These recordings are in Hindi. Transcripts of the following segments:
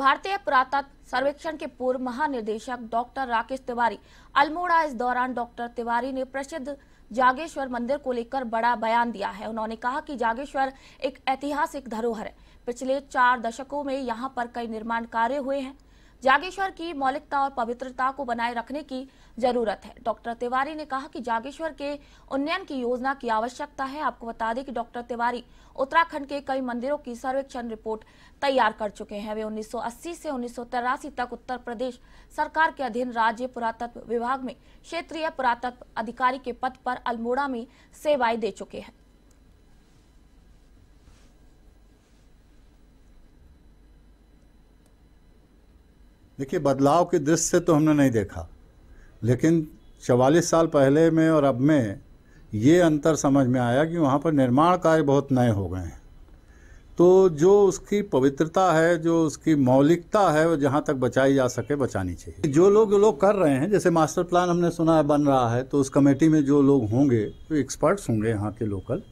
भारतीय पुरातत्व सर्वेक्षण के पूर्व महानिदेशक डॉक्टर राकेश तिवारी अल्मोड़ा इस दौरान डॉक्टर तिवारी ने प्रसिद्ध जागेश्वर मंदिर को लेकर बड़ा बयान दिया है उन्होंने कहा कि जागेश्वर एक ऐतिहासिक धरोहर है पिछले चार दशकों में यहाँ पर कई निर्माण कार्य हुए हैं जागेश्वर की मौलिकता और पवित्रता को बनाए रखने की जरूरत है डॉक्टर तिवारी ने कहा कि जागेश्वर के उन्नयन की योजना की आवश्यकता है आपको बता दें कि डॉक्टर तिवारी उत्तराखंड के कई मंदिरों की सर्वेक्षण रिपोर्ट तैयार कर चुके हैं वे 1980 से उन्नीस तक उत्तर प्रदेश सरकार के अधीन राज्य पुरातत्व विभाग में क्षेत्रीय पुरातत्व अधिकारी के पद पर अल्मोड़ा में सेवाएं दे चुके हैं देखिए बदलाव की दृष्टि से तो हमने नहीं देखा लेकिन चवालीस साल पहले में और अब में ये अंतर समझ में आया कि वहाँ पर निर्माण कार्य बहुत नए हो गए हैं तो जो उसकी पवित्रता है जो उसकी मौलिकता है वो जहाँ तक बचाई जा सके बचानी चाहिए जो लोग लोग कर रहे हैं जैसे मास्टर प्लान हमने सुना है बन रहा है तो उस कमेटी में जो लोग होंगे तो एक्सपर्ट्स होंगे यहाँ के लोकल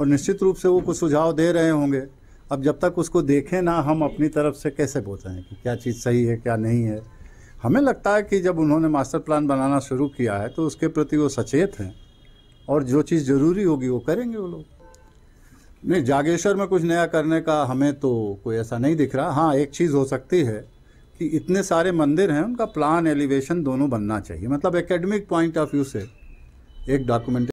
और निश्चित रूप से वो कुछ सुझाव दे रहे होंगे अब जब तक उसको देखें ना हम अपनी तरफ से कैसे हैं कि क्या चीज़ सही है क्या नहीं है हमें लगता है कि जब उन्होंने मास्टर प्लान बनाना शुरू किया है तो उसके प्रति वो सचेत हैं और जो चीज़ ज़रूरी होगी वो करेंगे वो लोग नहीं जागेश्वर में कुछ नया करने का हमें तो कोई ऐसा नहीं दिख रहा हाँ एक चीज़ हो सकती है कि इतने सारे मंदिर हैं उनका प्लान एलिवेशन दोनों बनना चाहिए मतलब एकेडमिक पॉइंट ऑफ व्यू से एक डॉक्यूमेंट